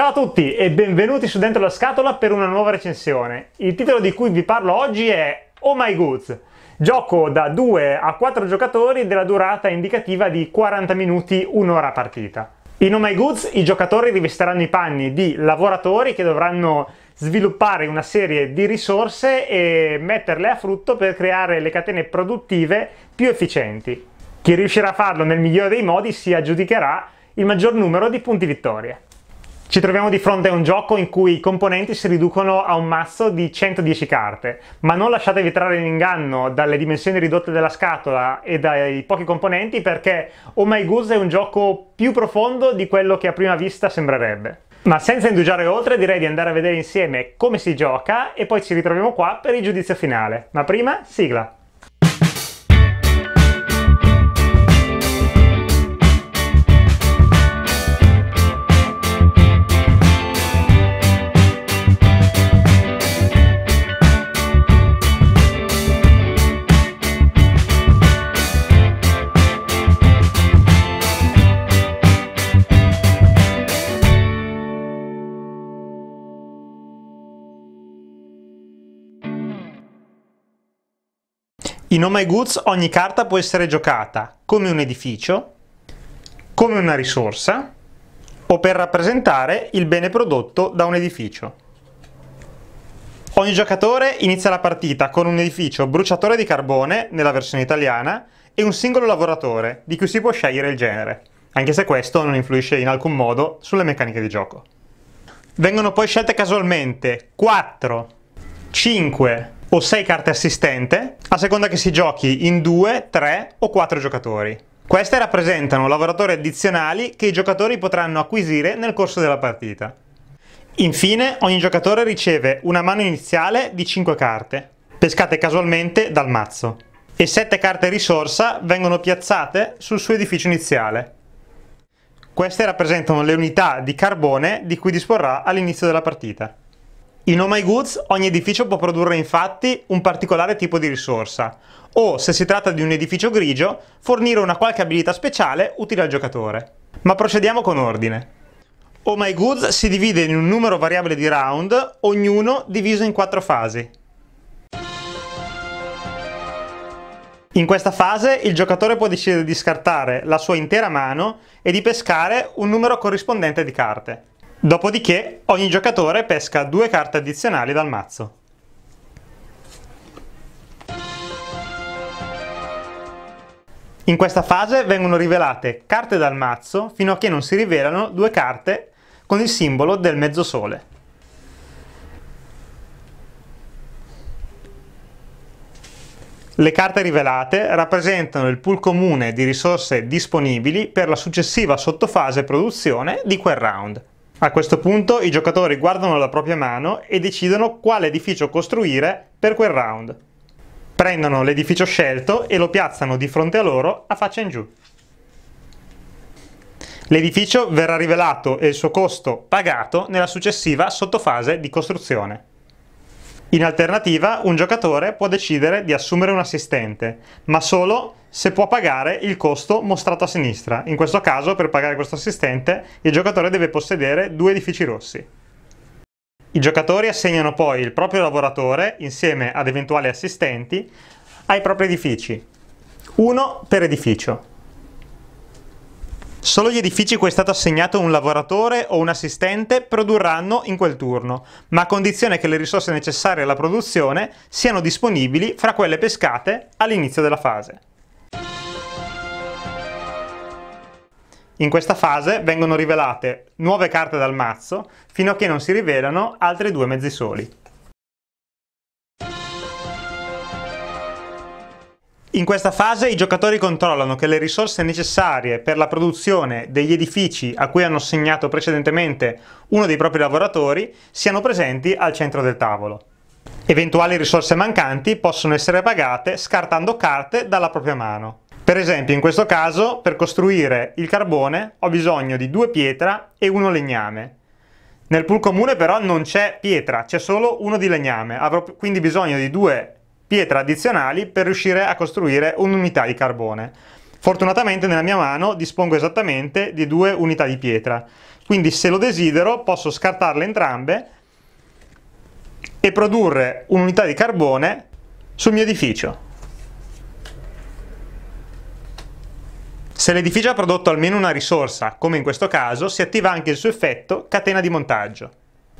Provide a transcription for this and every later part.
Ciao a tutti e benvenuti su Dentro la Scatola per una nuova recensione. Il titolo di cui vi parlo oggi è Oh My Goods, gioco da 2 a 4 giocatori della durata indicativa di 40 minuti, un'ora partita. In Oh My Goods i giocatori rivesteranno i panni di lavoratori che dovranno sviluppare una serie di risorse e metterle a frutto per creare le catene produttive più efficienti. Chi riuscirà a farlo nel migliore dei modi si aggiudicherà il maggior numero di punti vittoria. Ci troviamo di fronte a un gioco in cui i componenti si riducono a un mazzo di 110 carte, ma non lasciatevi trarre in inganno dalle dimensioni ridotte della scatola e dai pochi componenti perché Oh My Goose è un gioco più profondo di quello che a prima vista sembrerebbe. Ma senza indugiare oltre direi di andare a vedere insieme come si gioca e poi ci ritroviamo qua per il giudizio finale. Ma prima, sigla! In Oh My Goods ogni carta può essere giocata come un edificio, come una risorsa o per rappresentare il bene prodotto da un edificio. Ogni giocatore inizia la partita con un edificio bruciatore di carbone, nella versione italiana, e un singolo lavoratore, di cui si può scegliere il genere, anche se questo non influisce in alcun modo sulle meccaniche di gioco. Vengono poi scelte casualmente 4, 5, o 6 carte assistente, a seconda che si giochi in 2, 3 o 4 giocatori. Queste rappresentano lavoratori addizionali che i giocatori potranno acquisire nel corso della partita. Infine, ogni giocatore riceve una mano iniziale di 5 carte, pescate casualmente dal mazzo, e 7 carte risorsa vengono piazzate sul suo edificio iniziale. Queste rappresentano le unità di carbone di cui disporrà all'inizio della partita. In Oh My Goods ogni edificio può produrre infatti un particolare tipo di risorsa, o se si tratta di un edificio grigio, fornire una qualche abilità speciale utile al giocatore. Ma procediamo con ordine. Oh My Goods si divide in un numero variabile di round, ognuno diviso in quattro fasi. In questa fase il giocatore può decidere di scartare la sua intera mano e di pescare un numero corrispondente di carte. Dopodiché ogni giocatore pesca due carte addizionali dal mazzo. In questa fase vengono rivelate carte dal mazzo fino a che non si rivelano due carte con il simbolo del mezzosole. Le carte rivelate rappresentano il pool comune di risorse disponibili per la successiva sottofase produzione di quel round. A questo punto i giocatori guardano la propria mano e decidono quale edificio costruire per quel round. Prendono l'edificio scelto e lo piazzano di fronte a loro a faccia in giù. L'edificio verrà rivelato e il suo costo pagato nella successiva sottofase di costruzione. In alternativa, un giocatore può decidere di assumere un assistente, ma solo se può pagare il costo mostrato a sinistra. In questo caso, per pagare questo assistente, il giocatore deve possedere due edifici rossi. I giocatori assegnano poi il proprio lavoratore, insieme ad eventuali assistenti, ai propri edifici, uno per edificio. Solo gli edifici cui è stato assegnato un lavoratore o un assistente produrranno in quel turno, ma a condizione che le risorse necessarie alla produzione siano disponibili fra quelle pescate all'inizio della fase. In questa fase vengono rivelate nuove carte dal mazzo fino a che non si rivelano altri due mezzi soli. In questa fase i giocatori controllano che le risorse necessarie per la produzione degli edifici a cui hanno assegnato precedentemente uno dei propri lavoratori siano presenti al centro del tavolo. Eventuali risorse mancanti possono essere pagate scartando carte dalla propria mano. Per esempio in questo caso per costruire il carbone ho bisogno di due pietra e uno legname. Nel pool comune però non c'è pietra, c'è solo uno di legname, avrò quindi bisogno di due pietre addizionali per riuscire a costruire un'unità di carbone. Fortunatamente nella mia mano dispongo esattamente di due unità di pietra, quindi se lo desidero posso scartarle entrambe e produrre un'unità di carbone sul mio edificio. Se l'edificio ha prodotto almeno una risorsa, come in questo caso, si attiva anche il suo effetto catena di montaggio.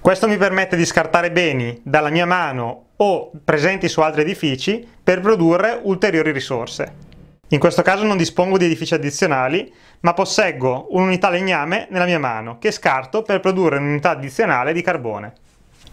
Questo mi permette di scartare beni dalla mia mano o presenti su altri edifici per produrre ulteriori risorse. In questo caso non dispongo di edifici addizionali, ma posseggo un'unità legname nella mia mano, che scarto per produrre un'unità addizionale di carbone.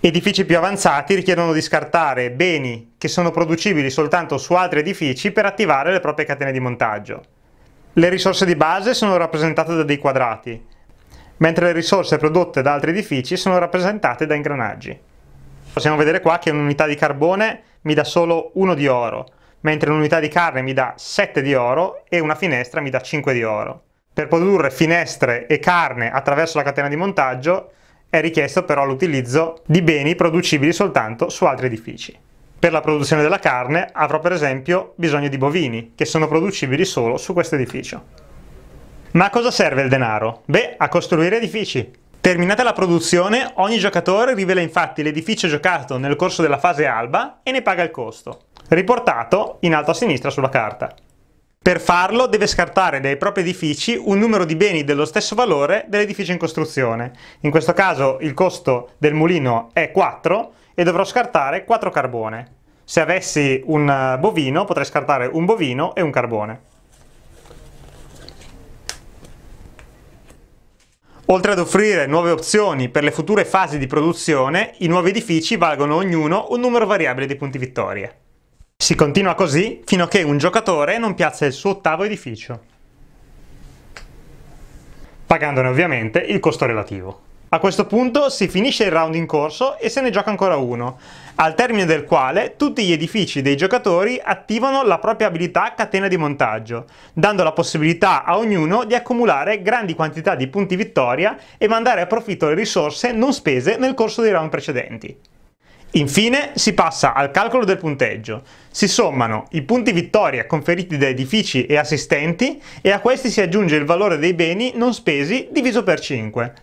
Edifici più avanzati richiedono di scartare beni che sono producibili soltanto su altri edifici per attivare le proprie catene di montaggio. Le risorse di base sono rappresentate da dei quadrati, mentre le risorse prodotte da altri edifici sono rappresentate da ingranaggi. Possiamo vedere qua che un'unità di carbone mi dà solo 1 di oro, mentre un'unità di carne mi dà 7 di oro e una finestra mi dà 5 di oro. Per produrre finestre e carne attraverso la catena di montaggio è richiesto però l'utilizzo di beni producibili soltanto su altri edifici. Per la produzione della carne avrò per esempio bisogno di bovini, che sono producibili solo su questo edificio. Ma a cosa serve il denaro? Beh, a costruire edifici. Terminata la produzione, ogni giocatore rivela infatti l'edificio giocato nel corso della fase alba e ne paga il costo, riportato in alto a sinistra sulla carta. Per farlo deve scartare dai propri edifici un numero di beni dello stesso valore dell'edificio in costruzione. In questo caso il costo del mulino è 4 e dovrò scartare 4 carbone. Se avessi un eh, bovino potrei scartare un bovino e un carbone. Oltre ad offrire nuove opzioni per le future fasi di produzione, i nuovi edifici valgono ognuno un numero variabile di punti vittoria. Si continua così fino a che un giocatore non piazza il suo ottavo edificio, pagandone ovviamente il costo relativo. A questo punto si finisce il round in corso e se ne gioca ancora uno, al termine del quale tutti gli edifici dei giocatori attivano la propria abilità catena di montaggio, dando la possibilità a ognuno di accumulare grandi quantità di punti vittoria e mandare a profitto le risorse non spese nel corso dei round precedenti. Infine si passa al calcolo del punteggio. Si sommano i punti vittoria conferiti da edifici e assistenti e a questi si aggiunge il valore dei beni non spesi diviso per 5.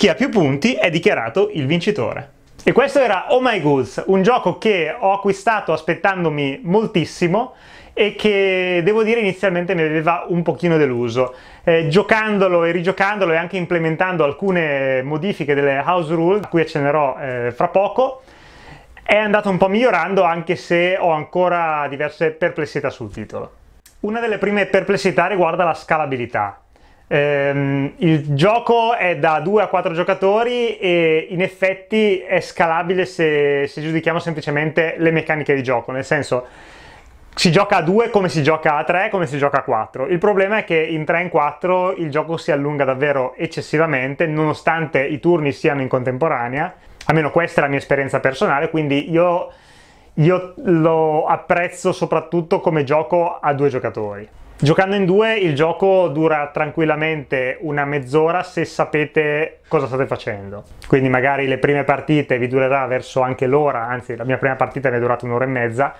Chi ha più punti è dichiarato il vincitore. E questo era Oh My Goods, un gioco che ho acquistato aspettandomi moltissimo e che devo dire inizialmente mi aveva un pochino deluso. Eh, giocandolo e rigiocandolo e anche implementando alcune modifiche delle house rule, a cui accennerò eh, fra poco, è andato un po' migliorando anche se ho ancora diverse perplessità sul titolo. Una delle prime perplessità riguarda la scalabilità. Ehm, il gioco è da 2 a 4 giocatori e in effetti è scalabile se, se giudichiamo semplicemente le meccaniche di gioco, nel senso si gioca a 2 come si gioca a 3 come si gioca a 4. Il problema è che in 3 e in 4 il gioco si allunga davvero eccessivamente nonostante i turni siano in contemporanea, almeno questa è la mia esperienza personale, quindi io, io lo apprezzo soprattutto come gioco a due giocatori. Giocando in due il gioco dura tranquillamente una mezz'ora se sapete cosa state facendo. Quindi magari le prime partite vi durerà verso anche l'ora, anzi la mia prima partita mi è durata un'ora e mezza,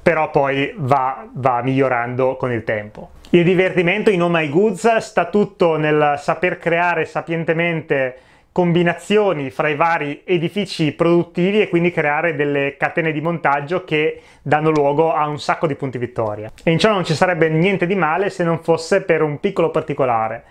però poi va, va, migliorando con il tempo. Il divertimento in Oh My Goods sta tutto nel saper creare sapientemente combinazioni fra i vari edifici produttivi e quindi creare delle catene di montaggio che danno luogo a un sacco di punti vittoria. E in ciò non ci sarebbe niente di male se non fosse per un piccolo particolare.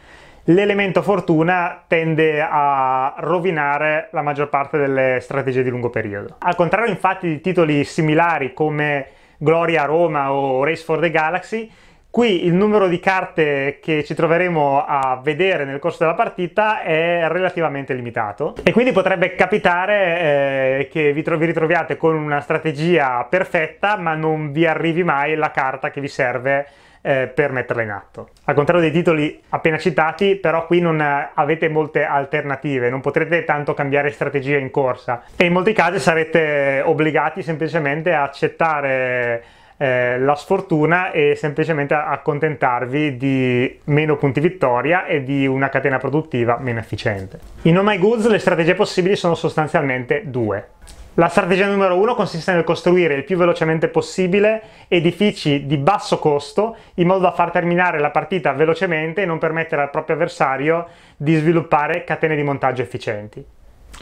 L'elemento fortuna tende a rovinare la maggior parte delle strategie di lungo periodo. Al contrario infatti di titoli similari come Gloria Roma o Race for the Galaxy, Qui il numero di carte che ci troveremo a vedere nel corso della partita è relativamente limitato e quindi potrebbe capitare eh, che vi, vi ritroviate con una strategia perfetta ma non vi arrivi mai la carta che vi serve eh, per metterla in atto. Al contrario dei titoli appena citati, però qui non avete molte alternative, non potrete tanto cambiare strategia in corsa e in molti casi sarete obbligati semplicemente a accettare eh, la sfortuna e semplicemente accontentarvi di meno punti vittoria e di una catena produttiva meno efficiente. In Oh My Goods le strategie possibili sono sostanzialmente due. La strategia numero uno consiste nel costruire il più velocemente possibile edifici di basso costo in modo da far terminare la partita velocemente e non permettere al proprio avversario di sviluppare catene di montaggio efficienti.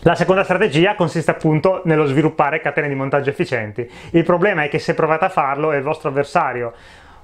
La seconda strategia consiste appunto nello sviluppare catene di montaggio efficienti. Il problema è che se provate a farlo e il vostro avversario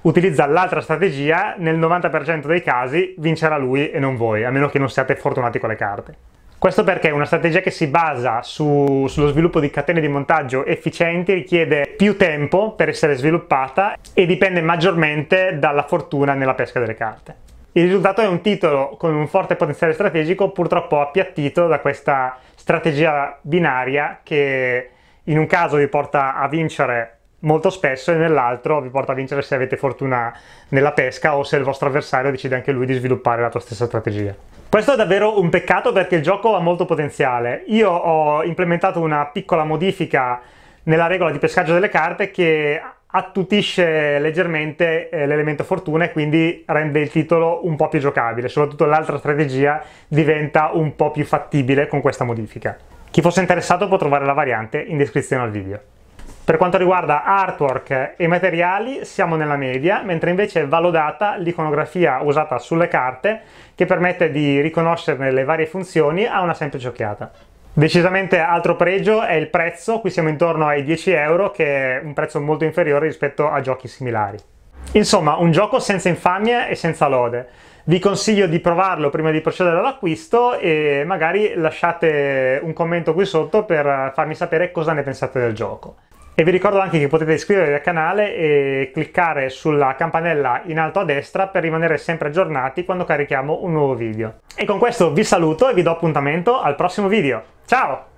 utilizza l'altra strategia, nel 90% dei casi vincerà lui e non voi, a meno che non siate fortunati con le carte. Questo perché una strategia che si basa su, sullo sviluppo di catene di montaggio efficienti richiede più tempo per essere sviluppata e dipende maggiormente dalla fortuna nella pesca delle carte. Il risultato è un titolo con un forte potenziale strategico, purtroppo appiattito da questa strategia binaria che in un caso vi porta a vincere molto spesso e nell'altro vi porta a vincere se avete fortuna nella pesca o se il vostro avversario decide anche lui di sviluppare la tua stessa strategia. Questo è davvero un peccato perché il gioco ha molto potenziale. Io ho implementato una piccola modifica nella regola di pescaggio delle carte che attutisce leggermente eh, l'elemento fortuna e quindi rende il titolo un po' più giocabile, soprattutto l'altra strategia diventa un po' più fattibile con questa modifica. Chi fosse interessato può trovare la variante in descrizione al video. Per quanto riguarda artwork e materiali siamo nella media, mentre invece è valodata l'iconografia usata sulle carte che permette di riconoscerne le varie funzioni a una semplice occhiata. Decisamente altro pregio è il prezzo, qui siamo intorno ai 10 euro che è un prezzo molto inferiore rispetto a giochi similari. Insomma, un gioco senza infamia e senza lode. Vi consiglio di provarlo prima di procedere all'acquisto e magari lasciate un commento qui sotto per farmi sapere cosa ne pensate del gioco. E vi ricordo anche che potete iscrivervi al canale e cliccare sulla campanella in alto a destra per rimanere sempre aggiornati quando carichiamo un nuovo video. E con questo vi saluto e vi do appuntamento al prossimo video. Ciao!